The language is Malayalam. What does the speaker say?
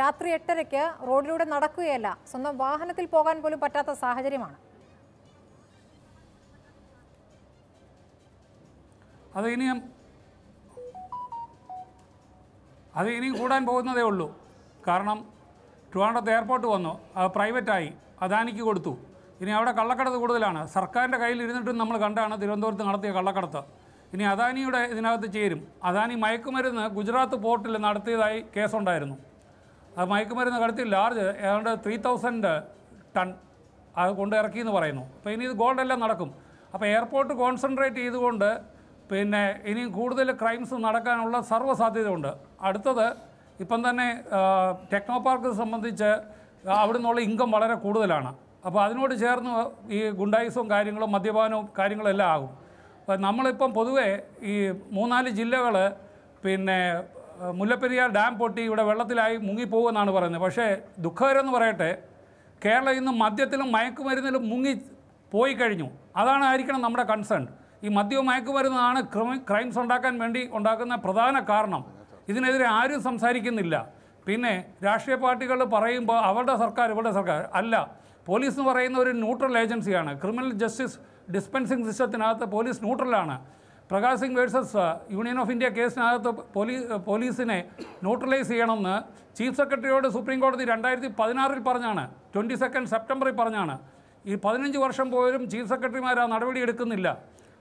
രാത്രി എട്ടരയ്ക്ക് റോഡിലൂടെ നടക്കുകയല്ല സ്വന്തം വാഹനത്തിൽ പോകാൻ പോലും പറ്റാത്ത സാഹചര്യമാണ് അത് ഇനിയും അത് ഇനിയും കൂടാൻ പോകുന്നതേ ഉള്ളൂ കാരണം ട്രിവാൻഡ്രത്ത് എയർപോർട്ട് വന്നു അത് പ്രൈവറ്റായി അദാനിക്ക് കൊടുത്തു ഇനി അവിടെ കള്ളക്കടത്ത് കൂടുതലാണ് സർക്കാരിൻ്റെ കയ്യിൽ ഇരുന്നിട്ടും നമ്മൾ കണ്ടാണ് തിരുവനന്തപുരത്ത് നടത്തിയ കള്ളക്കടത്ത് ഇനി അദാനിയുടെ ഇതിനകത്ത് ചേരും അദാനി മയക്കുമരുന്ന് ഗുജറാത്ത് പോർട്ടിൽ നടത്തിയതായി കേസുണ്ടായിരുന്നു അത് മയക്കുമരുന്ന് കടത്തി ലാർജ് ഏതാണ്ട് ത്രീ തൗസൻഡ് ടൺ അത് കൊണ്ട് ഇറക്കി എന്ന് പറയുന്നു അപ്പോൾ ഇനി ഇത് ഗോൾഡ് എല്ലാം നടക്കും അപ്പോൾ എയർപോർട്ട് കോൺസെൻട്രേറ്റ് ചെയ്തുകൊണ്ട് പിന്നെ ഇനിയും കൂടുതൽ ക്രൈംസ് നടക്കാനുള്ള സർവ്വ സാധ്യതയുണ്ട് അടുത്തത് ഇപ്പം തന്നെ ടെക്നോ പാർക്ക് സംബന്ധിച്ച് അവിടെ നിന്നുള്ള ഇൻകം വളരെ കൂടുതലാണ് അപ്പോൾ അതിനോട് ചേർന്ന് ഈ ഗുണ്ടായിസവും കാര്യങ്ങളും മദ്യപാനവും കാര്യങ്ങളും എല്ലാം ആകും അപ്പം നമ്മളിപ്പം പൊതുവേ ഈ മൂന്നാല് ജില്ലകൾ പിന്നെ മുല്ലപ്പെരിയാർ ഡാം പൊട്ടി ഇവിടെ വെള്ളത്തിലായി മുങ്ങിപ്പോകുമെന്നാണ് പറയുന്നത് പക്ഷേ എന്ന് പറയട്ടെ കേരളം ഇന്ന് മദ്യത്തിലും മയക്കുമരുന്നിലും മുങ്ങി പോയി കഴിഞ്ഞു അതാണ് ആയിരിക്കണം നമ്മുടെ കൺസേൺ ഈ മദ്യവും മയക്കുമരുന്നാണ് ക്രൈംസ് ഉണ്ടാക്കാൻ വേണ്ടി ഉണ്ടാക്കുന്ന പ്രധാന കാരണം ഇതിനെതിരെ ആരും സംസാരിക്കുന്നില്ല പിന്നെ രാഷ്ട്രീയ പാർട്ടികൾ പറയുമ്പോൾ അവരുടെ സർക്കാർ ഇവരുടെ സർക്കാർ അല്ല പോലീസ് എന്ന് പറയുന്ന ഒരു ന്യൂട്രൽ ഏജൻസിയാണ് ക്രിമിനൽ ജസ്റ്റിസ് ഡിസ്പെൻസിങ് സിസ്റ്റത്തിനകത്ത് പോലീസ് ന്യൂട്രലാണ് Prakash Singh versus union of India കേസിനകത്ത് പോലീസ് പോലീസിനെ ന്യൂട്രലൈസ് ചെയ്യണമെന്ന് ചീഫ് സെക്രട്ടറിയോട് സുപ്രീം കോടതി രണ്ടായിരത്തി പതിനാറിൽ പറഞ്ഞാണ് ട്വൻറ്റി സെക്കൻഡ് സെപ്റ്റംബറിൽ പറഞ്ഞാണ് ഈ പതിനഞ്ച് വർഷം പോലും ചീഫ് സെക്രട്ടറിമാർ ആ നടപടി എടുക്കുന്നില്ല